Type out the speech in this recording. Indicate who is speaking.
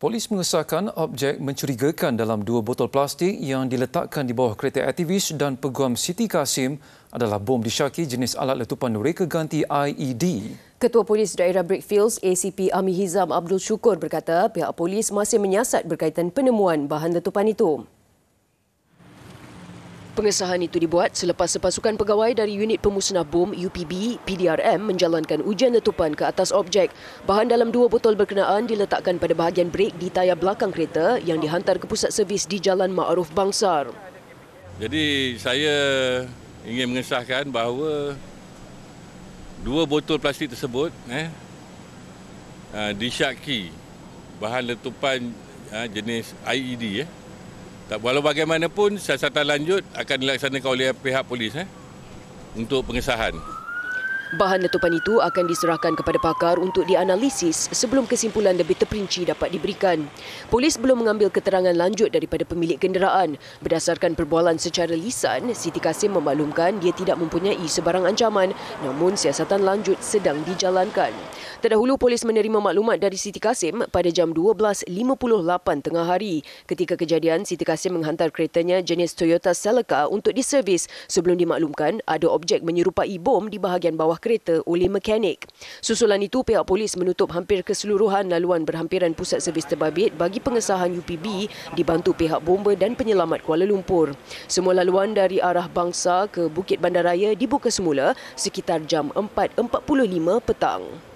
Speaker 1: Polis mengesahkan objek mencurigakan dalam dua botol plastik yang diletakkan di bawah kereta aktivis dan peguam Siti Kasim adalah bom disyaki jenis alat letupan reka ganti IED.
Speaker 2: Ketua Polis Daerah Brickfields, ACP Ami Hizam Abdul Syukur berkata pihak polis masih menyiasat berkaitan penemuan bahan letupan itu. Pengesahan itu dibuat selepas sepasukan pegawai dari unit pemusnah bom UPB PDRM menjalankan ujian letupan ke atas objek. Bahan dalam dua botol berkenaan diletakkan pada bahagian brek di tayar belakang kereta yang dihantar ke pusat servis di Jalan Ma'ruf Bangsar.
Speaker 3: Jadi saya ingin mengesahkan bahawa dua botol plastik tersebut eh, ah, disyaki bahan letupan ah, jenis IED eh, tak walau bagaimanapun siasatan lanjut akan dilaksanakan oleh pihak polis eh untuk pengesahan.
Speaker 2: Bahan letupan itu akan diserahkan kepada pakar untuk dianalisis sebelum kesimpulan lebih terperinci dapat diberikan. Polis belum mengambil keterangan lanjut daripada pemilik kenderaan. Berdasarkan perbualan secara lisan, Siti Kasim memaklumkan dia tidak mempunyai sebarang ancaman namun siasatan lanjut sedang dijalankan. Terdahulu, polis menerima maklumat dari Siti Kasim pada jam 12.58 tengah hari. Ketika kejadian, Siti Kasim menghantar keretanya jenis Toyota Celica untuk diservis sebelum dimaklumkan ada objek menyerupai bom di bahagian bawah kereta oleh mekanik. Susulan itu, pihak polis menutup hampir keseluruhan laluan berhampiran pusat servis terbabit bagi pengesahan UPB dibantu pihak bomba dan penyelamat Kuala Lumpur. Semua laluan dari arah bangsa ke Bukit Bandaraya dibuka semula sekitar jam 4.45 petang.